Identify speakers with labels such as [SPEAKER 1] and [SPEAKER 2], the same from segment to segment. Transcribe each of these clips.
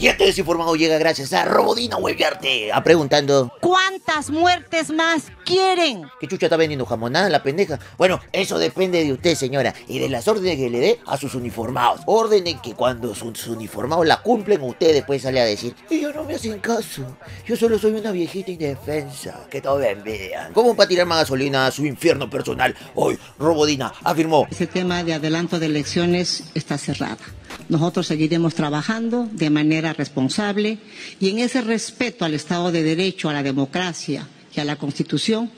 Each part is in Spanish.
[SPEAKER 1] Y este desinformado llega gracias a Robodina Hueviarte, a preguntando... ¿Cuántas muertes más quieren? ¿Qué chucha está vendiendo jamonada la pendeja? Bueno, eso depende de usted, señora, y de las órdenes que le dé a sus uniformados. Órdenes que cuando sus uniformados la cumplen, usted después sale a decir... yo no me hacen caso, yo solo soy una viejita indefensa, que todo me ¿Cómo Como para tirar más gasolina a su infierno personal? Hoy, Robodina afirmó... Ese tema de adelanto de elecciones está cerrada. Nosotros seguiremos trabajando de manera responsable y en ese respeto al Estado de Derecho, a la democracia y a la Constitución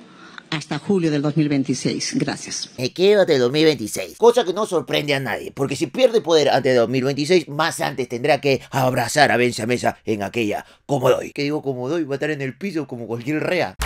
[SPEAKER 1] hasta julio del 2026. Gracias. Me quedo hasta el 2026. Cosa que no sorprende a nadie, porque si pierde poder antes de 2026, más antes tendrá que abrazar a Benza en aquella Comodoy. ¿Qué digo Comodoy? Va a estar en el piso como cualquier rea.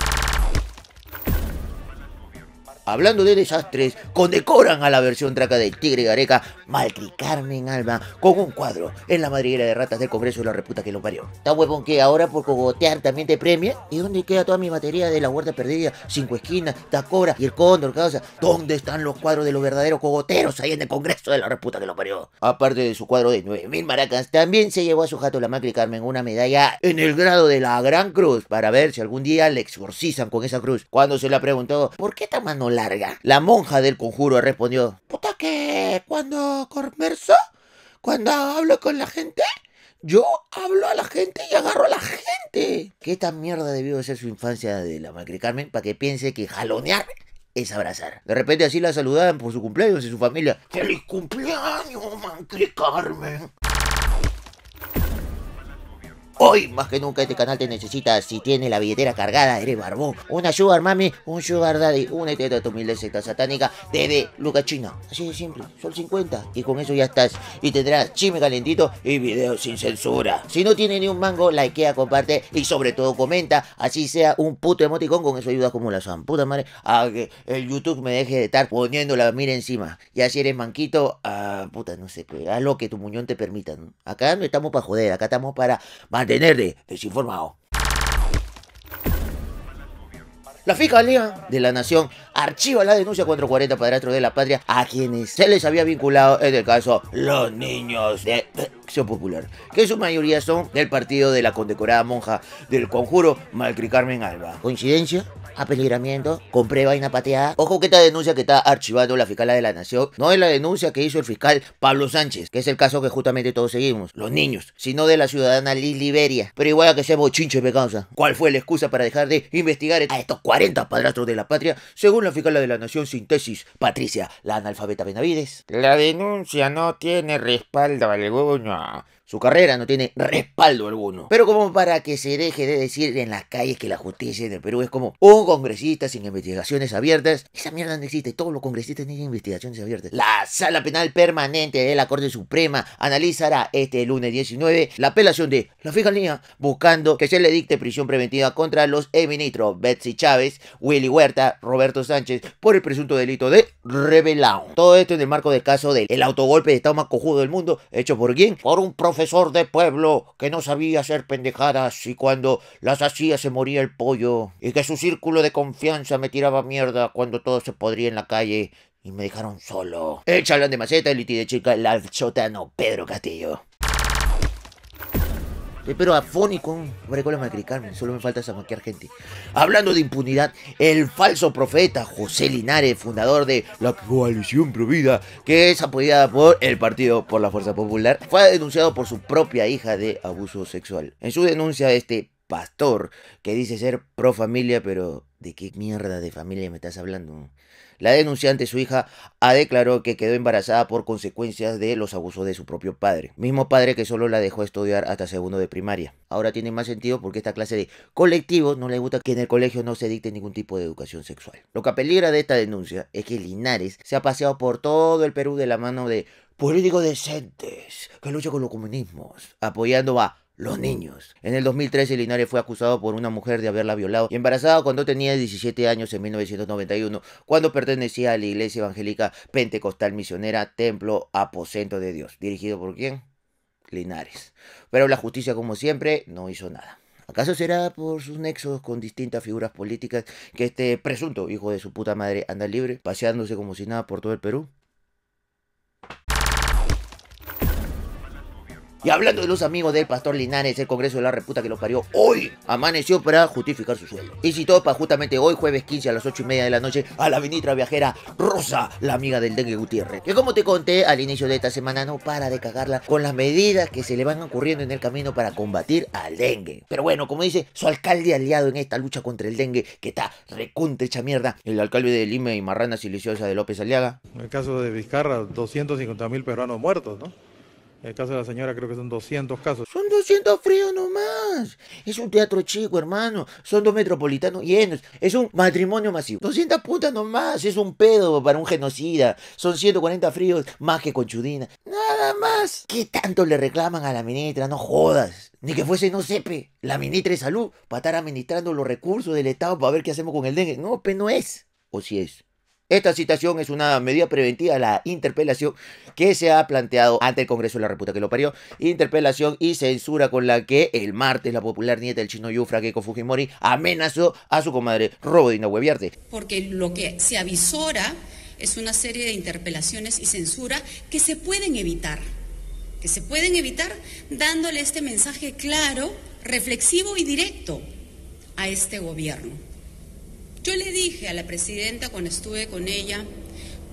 [SPEAKER 1] Hablando de desastres, condecoran a la versión traca del Tigre Gareca, Maltri Carmen Alba, con un cuadro en la madriguera de ratas del Congreso de la Reputa que lo parió. Está huevón que ahora por cogotear también te premia. ¿Y dónde queda toda mi batería de la huerta perdida? Cinco esquinas, Tacobra y el Cóndor, causa. ¿Dónde están los cuadros de los verdaderos cogoteros ahí en el Congreso de la Reputa que lo parió? Aparte de su cuadro de 9.000 maracas, también se llevó a su jato la Macri Carmen una medalla en el grado de la Gran Cruz para ver si algún día le exorcizan con esa cruz. Cuando se la preguntó, ¿por qué está mano larga. La monja del conjuro respondió, puta que cuando converso, cuando hablo con la gente, yo hablo a la gente y agarro a la gente. ¿Qué tan mierda debió ser su infancia de la Macri Carmen para que piense que jalonear es abrazar. De repente así la saludaban por su cumpleaños y su familia. ¡Feliz cumpleaños, Mancri Carmen! Hoy más que nunca este canal te necesita si tienes la billetera cargada, eres barbón. Una sugar mami, un sugar daddy, únete a tu humilde secta satánica debe Luca chino. Así de simple, son 50 y con eso ya estás. Y tendrás chime calentito y videos sin censura. Si no tiene ni un mango, likea, comparte y sobre todo comenta. Así sea un puto emoticón, con eso ayuda como la san puta madre a que el YouTube me deje de estar poniendo la mira encima. Y así eres manquito, a... Ah, puta, no sé, haz lo que tu muñón te permita. Acá no estamos para joder, acá estamos para mantener desinformado. La Fiscalía de la Nación archiva la denuncia contra 40 padrastros de la patria a quienes se les había vinculado en el caso Los Niños de Acción Popular, que en su mayoría son del partido de la condecorada monja del conjuro Malcri Carmen Alba. ¿Coincidencia? apeligramiento, compré vaina pateada. Ojo que esta denuncia que está archivando la fiscal de la Nación no es la denuncia que hizo el fiscal Pablo Sánchez, que es el caso que justamente todos seguimos, los niños, sino de la ciudadana Liliberia. Liberia. Pero igual a que seamos chinches me causa. ¿Cuál fue la excusa para dejar de investigar a estos 40 padrastros de la patria, según la fiscal de la Nación síntesis, Patricia, la analfabeta Benavides? La denuncia no tiene respaldo alguno. Su carrera no tiene respaldo alguno. Pero como para que se deje de decir en las calles que la justicia en el Perú es como un congresista sin investigaciones abiertas, esa mierda no existe. Todos los congresistas tienen investigaciones abiertas. La sala penal permanente de la Corte Suprema analizará este lunes 19 la apelación de la Fiscalía buscando que se le dicte prisión preventiva contra los exministros Betsy Chávez, Willy Huerta, Roberto Sánchez por el presunto delito de rebelión. Todo esto en el marco del caso del autogolpe de Estado más cojudo del mundo hecho por quién? Por un profesor profesor de pueblo que no sabía hacer pendejadas y cuando las hacía se moría el pollo y que su círculo de confianza me tiraba mierda cuando todo se podría en la calle y me dejaron solo. El de maceta, el iti de chica, el al Pedro Castillo. Eh, pero afónico, Macri Carmen. solo me falta maquiar gente. Hablando de impunidad, el falso profeta José Linares, fundador de la coalición Provida, que es apoyada por el partido por la Fuerza Popular, fue denunciado por su propia hija de abuso sexual. En su denuncia, este pastor que dice ser pro familia, pero ¿de qué mierda de familia me estás hablando? La denunciante, su hija, ha declarado que quedó embarazada por consecuencias de los abusos de su propio padre, mismo padre que solo la dejó estudiar hasta segundo de primaria. Ahora tiene más sentido porque esta clase de colectivos no le gusta que en el colegio no se dicte ningún tipo de educación sexual. Lo que peligra de esta denuncia es que Linares se ha paseado por todo el Perú de la mano de políticos decentes que luchan con los comunismos, apoyando a los niños. En el 2013, Linares fue acusado por una mujer de haberla violado y embarazado cuando tenía 17 años en 1991, cuando pertenecía a la Iglesia Evangélica Pentecostal Misionera Templo Aposento de Dios. ¿Dirigido por quién? Linares. Pero la justicia, como siempre, no hizo nada. ¿Acaso será por sus nexos con distintas figuras políticas que este presunto hijo de su puta madre anda libre, paseándose como si nada por todo el Perú? Y hablando de los amigos del pastor Linares, el Congreso de la Reputa que los parió hoy amaneció para justificar su sueldo. Y todo para justamente hoy, jueves 15 a las 8 y media de la noche, a la ministra viajera Rosa, la amiga del Dengue Gutiérrez. Que como te conté al inicio de esta semana, no para de cagarla con las medidas que se le van ocurriendo en el camino para combatir al dengue. Pero bueno, como dice su alcalde aliado en esta lucha contra el dengue, que está recontra hecha mierda, el alcalde de Lima y Marrana Siliciosa de López Aliaga. En el caso de Vizcarra, 250 mil peruanos muertos, ¿no? El caso de la señora creo que son 200 casos. Son 200 fríos nomás. Es un teatro chico, hermano. Son dos metropolitanos llenos. Es un matrimonio masivo. 200 putas nomás. Es un pedo para un genocida. Son 140 fríos más que conchudina. Nada más. ¿Qué tanto le reclaman a la ministra? No jodas. Ni que fuese, no sepe, la ministra de salud para estar administrando los recursos del Estado para ver qué hacemos con el dengue. No, pues no es. O si es. Esta citación es una medida preventiva a la interpelación que se ha planteado ante el Congreso de la República que lo parió. Interpelación y censura con la que el martes la popular nieta del chino Yufra Geco Fujimori amenazó a su comadre Robodina Hueviarte. Porque lo que se avisora es una serie de interpelaciones y censura que se pueden evitar. Que se pueden evitar dándole este mensaje claro, reflexivo y directo a este gobierno yo le dije a la presidenta cuando estuve con ella,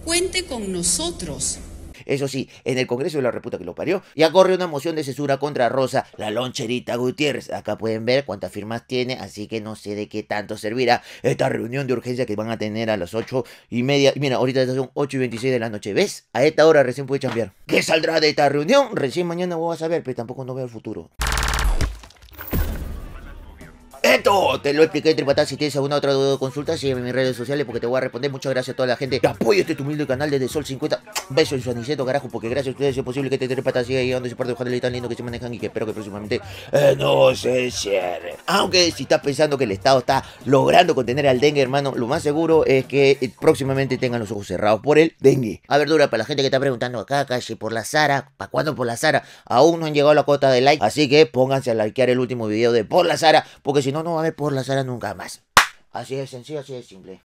[SPEAKER 1] cuente con nosotros eso sí, en el Congreso de la Reputa que lo parió, ya corre una moción de censura contra Rosa, la loncherita Gutiérrez. Acá pueden ver cuántas firmas tiene, así que no sé de qué tanto servirá esta reunión de urgencia que van a tener a las ocho y media. Mira, ahorita son ocho y 26 de la noche, ¿ves? A esta hora recién puede cambiar. ¿Qué saldrá de esta reunión? Recién mañana voy a saber, pero tampoco no veo el futuro. Te lo expliqué entre patas. Si tienes alguna otra duda o consulta, sígueme en mis redes sociales porque te voy a responder. Muchas gracias a toda la gente apoyo apoya este tu humilde canal desde Sol 50 beso en su aniceto, carajo, porque gracias a ustedes es posible que te este tres patas siga llegando ese parte de hojaldres tan lindo que se manejan y que espero que próximamente eh, no se cierre. Aunque si estás pensando que el Estado está logrando contener al dengue, hermano, lo más seguro es que eh, próximamente tengan los ojos cerrados por el dengue. A ver, Dura, para la gente que está preguntando acá, calle por la Sara, ¿para cuándo por la Sara? Aún no han llegado a la cuota de like, así que pónganse a likear el último video de por la Sara, porque si no, no va a haber por la Sara nunca más. Así es sencillo, así es simple.